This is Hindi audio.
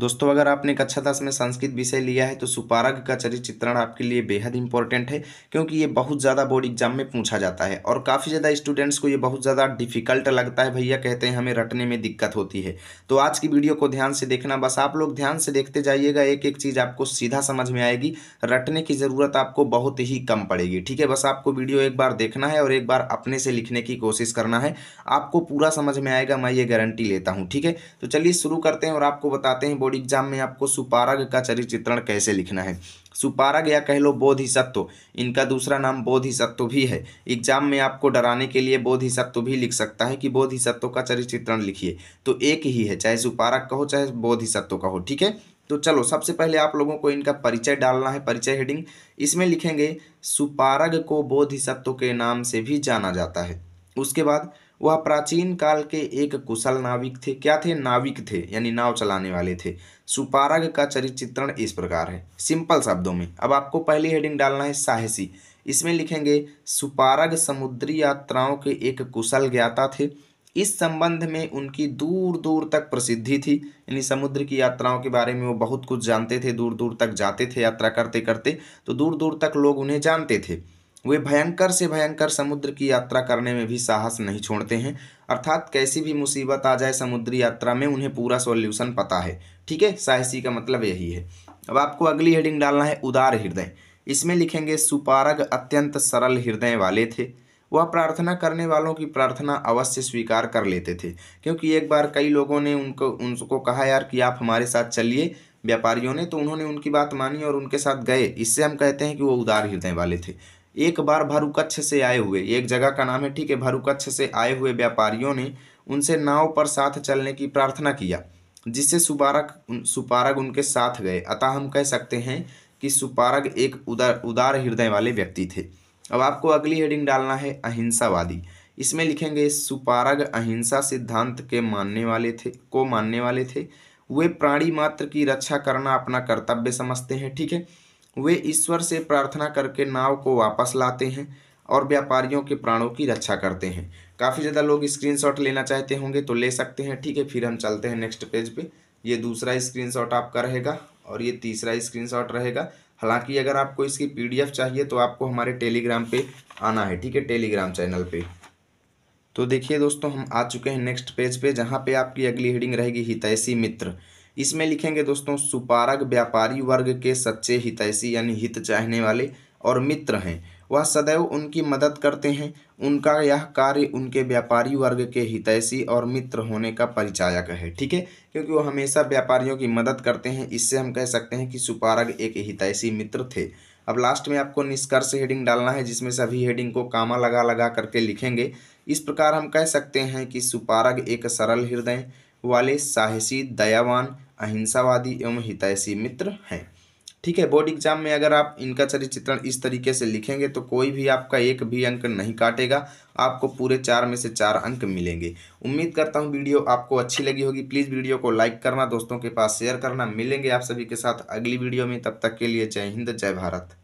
दोस्तों अगर आपने कक्षा अच्छा दस में संस्कृत विषय लिया है तो सुपारग का चरित्र चित्रण आपके लिए बेहद इंपॉर्टेंट है क्योंकि ये बहुत ज़्यादा बोर्ड एग्जाम में पूछा जाता है और काफ़ी ज़्यादा स्टूडेंट्स को ये बहुत ज़्यादा डिफिकल्ट लगता है भैया कहते हैं हमें रटने में दिक्कत होती है तो आज की वीडियो को ध्यान से देखना बस आप लोग ध्यान से देखते जाइएगा एक एक चीज़ आपको सीधा समझ में आएगी रटने की ज़रूरत आपको बहुत ही कम पड़ेगी ठीक है बस आपको वीडियो एक बार देखना है और एक बार अपने से लिखने की कोशिश करना है आपको पूरा समझ में आएगा मैं ये गारंटी लेता हूँ ठीक है तो चलिए शुरू करते हैं और आपको बताते हैं बोर्ड एग्जाम में आपको सुपारग का चरित्र चित्रण कैसे लिखना है सुपारग या कह लो बोधिसत्व इनका दूसरा नाम बोधिसत्व भी है एग्जाम में आपको डराने के लिए बोधिसत्व भी लिख सकता है कि बोधिसत्व का चरित्र चित्रण लिखिए तो एक ही है चाहे सुपारग कहो चाहे बोध का हो ठीक है तो चलो सबसे पहले आप लोगों को इनका परिचय डालना है परिचय हेडिंग इसमें लिखेंगे सुपारग को बोध के नाम से भी जाना जाता है उसके बाद वह प्राचीन काल के एक कुशल नाविक थे क्या थे नाविक थे यानी नाव चलाने वाले थे सुपारग का चरित्रण इस प्रकार है सिंपल शब्दों में अब आपको पहली हेडिंग डालना है साहसी इसमें लिखेंगे सुपारग समुद्री यात्राओं के एक कुशल ज्ञाता थे इस संबंध में उनकी दूर दूर तक प्रसिद्धि थी यानी समुद्र की यात्राओं के बारे में वो बहुत कुछ जानते थे दूर दूर तक जाते थे यात्रा करते करते तो दूर दूर तक लोग उन्हें जानते थे वे भयंकर से भयंकर समुद्र की यात्रा करने में भी साहस नहीं छोड़ते हैं अर्थात कैसी भी मुसीबत आ जाए समुद्री यात्रा में उन्हें पूरा सॉल्यूशन पता है ठीक है साहसी का मतलब यही है अब आपको अगली हेडिंग डालना है उदार हृदय इसमें लिखेंगे सुपारग अत्यंत सरल हृदय वाले थे वह प्रार्थना करने वालों की प्रार्थना अवश्य स्वीकार कर लेते थे क्योंकि एक बार कई लोगों ने उनको उनको कहा यार कि आप हमारे साथ चलिए व्यापारियों ने तो उन्होंने उनकी बात मानी और उनके साथ गए इससे हम कहते हैं कि वो उदार हृदय वाले थे एक बार भारूकच्छ से आए हुए एक जगह का नाम है ठीक है भारूकच्छ से आए हुए व्यापारियों ने उनसे नाव पर साथ चलने की प्रार्थना किया जिससे सुपारक सुपारग उनके साथ गए अतः हम कह सकते हैं कि सुपारग एक उदार उदार हृदय वाले व्यक्ति थे अब आपको अगली हेडिंग डालना है अहिंसावादी इसमें लिखेंगे सुपारग अहिंसा सिद्धांत के मानने वाले थे को मानने वाले थे वे प्राणी मात्र की रक्षा करना अपना कर्तव्य समझते हैं ठीक है थीके? वे ईश्वर से प्रार्थना करके नाव को वापस लाते हैं और व्यापारियों के प्राणों की रक्षा करते हैं काफ़ी ज़्यादा लोग स्क्रीनशॉट लेना चाहते होंगे तो ले सकते हैं ठीक है फिर हम चलते हैं नेक्स्ट पेज पे ये दूसरा स्क्रीनशॉट आपका रहेगा और ये तीसरा स्क्रीनशॉट रहेगा हालांकि अगर आपको इसकी पीडीएफ चाहिए तो आपको हमारे टेलीग्राम पे आना है ठीक है टेलीग्राम चैनल पे तो देखिए दोस्तों हम आ चुके हैं नेक्स्ट पेज पे जहाँ पे आपकी अगली हेडिंग रहेगी हितैषी मित्र इसमें लिखेंगे दोस्तों सुपारक व्यापारी वर्ग के सच्चे हितैषी यानी हित चाहने वाले और मित्र हैं वह सदैव उनकी मदद करते हैं उनका यह कार्य उनके व्यापारी वर्ग के हितैषी और मित्र होने का परिचायक है ठीक है क्योंकि वो हमेशा व्यापारियों की मदद करते हैं इससे हम कह सकते हैं कि सुपारग एक हितैषी मित्र थे अब लास्ट में आपको निष्कर्ष हेडिंग डालना है जिसमें सभी हेडिंग को कामा लगा लगा करके लिखेंगे इस प्रकार हम कह सकते हैं कि सुपारग एक सरल हृदय वाले साहसी दयावान अहिंसावादी एवं हितैषी मित्र हैं ठीक है बोर्ड एग्जाम में अगर आप इनका चरित्रण इस तरीके से लिखेंगे तो कोई भी आपका एक भी अंक नहीं काटेगा आपको पूरे चार में से चार अंक मिलेंगे उम्मीद करता हूँ वीडियो आपको अच्छी लगी होगी प्लीज़ वीडियो को लाइक करना दोस्तों के पास शेयर करना मिलेंगे आप सभी के साथ अगली वीडियो में तब तक के लिए जय हिंद जय भारत